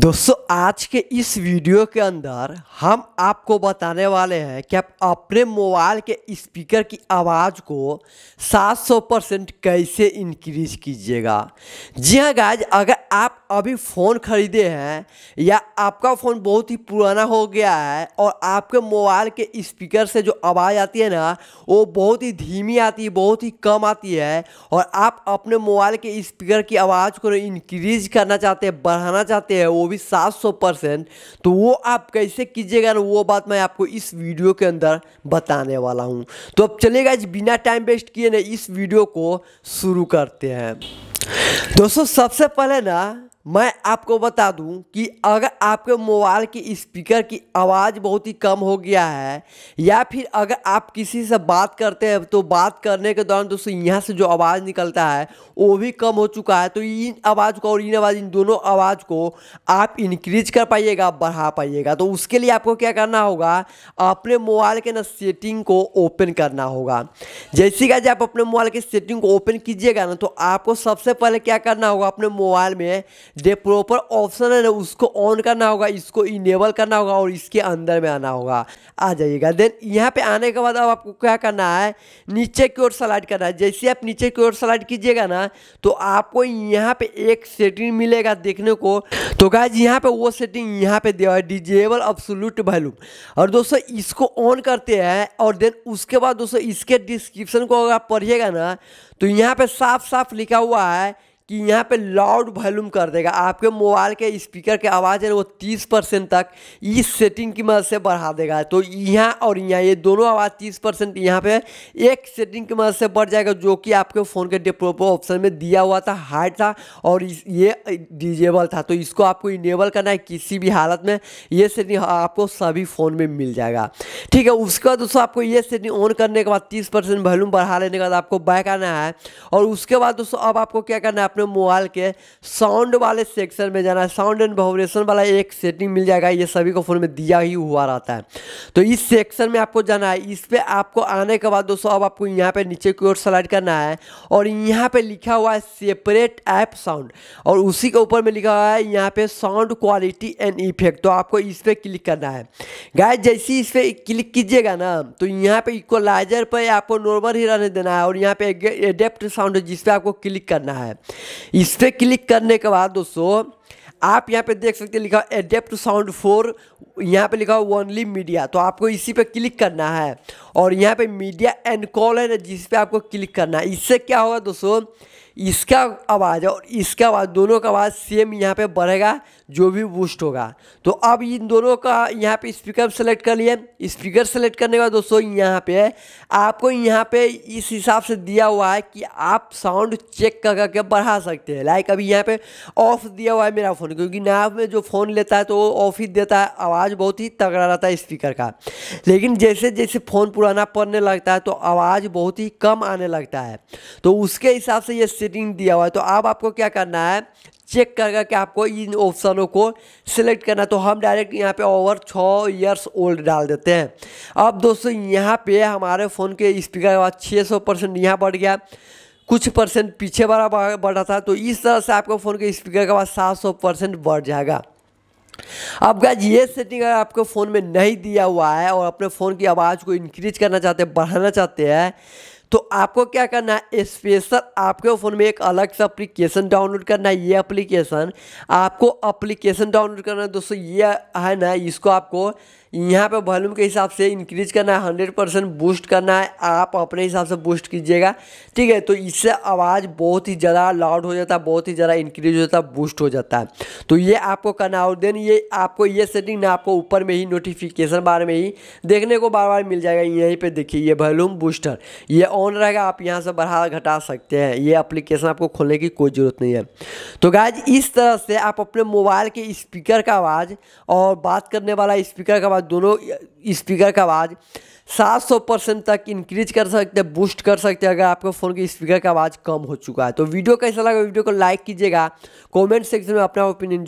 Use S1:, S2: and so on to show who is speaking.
S1: दोस्तों आज के इस वीडियो के अंदर हम आपको बताने वाले हैं कि आप अपने मोबाइल के स्पीकर की आवाज़ को 700 परसेंट कैसे इंक्रीज कीजिएगा जी हाँ गाइज अगर आप अभी फ़ोन ख़रीदे हैं या आपका फ़ोन बहुत ही पुराना हो गया है और आपके मोबाइल के स्पीकर से जो आवाज़ आती है ना वो बहुत ही धीमी आती है बहुत ही कम आती है और आप अपने मोबाइल के स्पीकर की आवाज़ को इंक्रीज करना चाहते हैं बढ़ाना चाहते हैं वो भी सात सौ परसेंट तो वो आप कैसे कीजिएगा ना वो बात मैं आपको इस वीडियो के अंदर बताने वाला हूँ तो अब चलेगा बिना टाइम वेस्ट किए ना इस वीडियो को शुरू करते हैं दोस्तों सबसे पहले ना मैं आपको बता दूं कि अगर आपके मोबाइल की स्पीकर की आवाज़ बहुत ही कम हो गया है या फिर अगर आप किसी से बात करते हैं तो बात करने के दौरान दोस्तों यहाँ से जो आवाज़ निकलता है वो भी कम हो चुका है तो इन आवाज़ को और इन आवाज़ इन दोनों आवाज़ को आप इंक्रीज कर पाइएगा बढ़ा पाइएगा तो उसके लिए आपको क्या करना होगा अपने मोबाइल के ना सेटिंग को ओपन करना होगा जैसे कि आप अपने मोबाइल की सेटिंग को ओपन कीजिएगा ना तो आपको सबसे सबसे पहले क्या करना होगा अपने मोबाइल में जो प्रॉपर ऑप्शन है ना उसको ऑन करना होगा इसको इनेबल करना होगा और इसके अंदर में आना होगा आ जाइएगा देन यहाँ पे आने के बाद अब आपको क्या करना है नीचे की ओर सलाइड करना है जैसे आप नीचे की ओर सलाइड कीजिएगा ना तो आपको यहाँ पे एक सेटिंग मिलेगा देखने को तो क्या यहाँ पे वो सेटिंग यहाँ पे दिया है डिजेबल अपसोलूट वैल्यू और दोस्तों इसको ऑन करते हैं और देन उसके बाद दोस्तों इसके डिस्क्रिप्शन को अगर आप पढ़िएगा ना तो यहाँ पे साफ साफ लिखा हुआ है कि यहाँ पे लाउड वॉल्यूम कर देगा आपके मोबाइल के स्पीकर के आवाज़ है वो तीस परसेंट तक इस सेटिंग की मदद से बढ़ा देगा तो यहाँ और यहाँ ये दोनों आवाज़ तीस परसेंट यहाँ पे एक सेटिंग की मदद से बढ़ जाएगा जो कि आपके फ़ोन के डिप्रोपो ऑप्शन में दिया हुआ था हार्ड था और ये डिजेबल था तो इसको आपको इनेबल करना है किसी भी हालत में ये सेटिंग आपको सभी फ़ोन में मिल जाएगा ठीक है उसके बाद दोस्तों आपको ये सेटिंग ऑन करने के बाद तीस परसेंट वॉल्यूम बढ़ा लेने के बाद आपको बैक आना है और उसके बाद दोस्तों अब आपको क्या करना है अपने मोबाइल के साउंड वाले सेक्शन में जाना है साउंड एंड वाइब्रेशन वाला एक सेटिंग मिल जाएगा ये सभी को फ़ोन में दिया ही हुआ रहता है तो इस सेक्शन में आपको जाना है इस पर आपको आने के बाद दोस्तों अब आपको यहाँ पर नीचे की ओर स्लाइड करना है और यहाँ पर लिखा हुआ है सेपरेट ऐप साउंड और उसी के ऊपर में लिखा हुआ है यहाँ पे साउंड क्वालिटी एंड इफेक्ट तो आपको इस पर क्लिक करना है गाय जैसी इस पर क्लिक कीजिएगा ना तो यहाँ पे इक्वलाइजर पर आपको नॉर्मल ही रहने देना है और यहाँ पे एडेप्ट साउंड जिस पर आपको क्लिक करना है इस पर क्लिक करने के बाद दोस्तों आप यहाँ पे देख सकते हैं लिखा एडेप्ट साउंड फोर यहाँ पे लिखा हुआ ओनली मीडिया तो आपको इसी पे क्लिक करना है और यहाँ पे मीडिया एंड कॉल है जिस पर आपको क्लिक करना है इससे क्या होगा दोस्तों इसका आवाज़ और इसका आवाज़ दोनों का आवाज़ सेम यहाँ पे बढ़ेगा जो भी बूस्ट होगा तो अब इन दोनों का यहाँ पे स्पीकर सेलेक्ट कर लिए स्पीकर सेलेक्ट करने के बाद दोस्तों यहाँ पे आपको यहाँ पे इस हिसाब से दिया हुआ है कि आप साउंड चेक कर करके बढ़ा सकते हैं लाइक अभी यहाँ पे ऑफ दिया हुआ है मेरा फ़ोन क्योंकि नया में जो फ़ोन लेता है तो वो ऑफ ही देता है आवाज़ बहुत ही तगड़ा रहता है स्पीकर का लेकिन जैसे जैसे फ़ोन पुराना पड़ने लगता है तो आवाज़ बहुत ही कम आने लगता है तो उसके हिसाब से ये सेटिंग दिया हुआ है तो अब आपको क्या करना है चेक कर करके आपको इन ऑप्शनों को सिलेक्ट करना तो हम डायरेक्ट यहाँ पे ओवर छः इयर्स ओल्ड डाल देते हैं अब दोस्तों यहाँ पे हमारे फ़ोन के स्पीकर छः सौ परसेंट यहाँ बढ़ गया कुछ परसेंट पीछे बढ़ा था तो इस तरह से आपके फ़ोन के स्पीकर का आवाज़ सात सौ परसेंट बढ़ जाएगा अब गाज ये सेटिंग अगर आपके फ़ोन में नहीं दिया हुआ है और अपने फ़ोन की आवाज़ को इंक्रीज करना चाहते हैं बढ़ाना चाहते हैं तो आपको क्या करना है स्पेशल आपके फ़ोन में एक अलग सा अप्लीकेशन डाउनलोड करना है ये अप्लीकेशन आपको अप्लीकेशन डाउनलोड करना है दोस्तों ये है ना इसको आपको यहाँ पे वॉल्यूम के हिसाब से इंक्रीज करना है हंड्रेड परसेंट बूस्ट करना है आप अपने हिसाब से बूस्ट कीजिएगा ठीक है तो इससे आवाज़ बहुत ही ज़्यादा लाउड हो जाता है बहुत ही ज़्यादा इंक्रीज हो जाता है बूस्ट हो जाता है तो ये आपको करना है और देन ये आपको ये सेटिंग ना आपको ऊपर में ही नोटिफिकेशन बार में ही देखने को बार बार मिल जाएगा यहीं पर देखिए ये वॉल्यूम बूस्टर ये ऑन रहेगा आप यहाँ से बढ़ा घटा सकते हैं ये एप्लीकेशन आपको खोलने की कोई ज़रूरत नहीं है तो गाइज इस तरह से आप अपने मोबाइल के स्पीकर का आवाज़ और बात करने वाला स्पीकर का आवाज़ दोनों स्पीकर का आवाज़ सात सौ परसेंट तक इंक्रीज कर सकते हैं बूस्ट कर सकते हैं अगर आपके फ़ोन के स्पीकर का आवाज़ कम हो चुका है तो वीडियो कैसा लगा वीडियो को लाइक कीजिएगा कमेंट सेक्शन में अपना ओपिनियन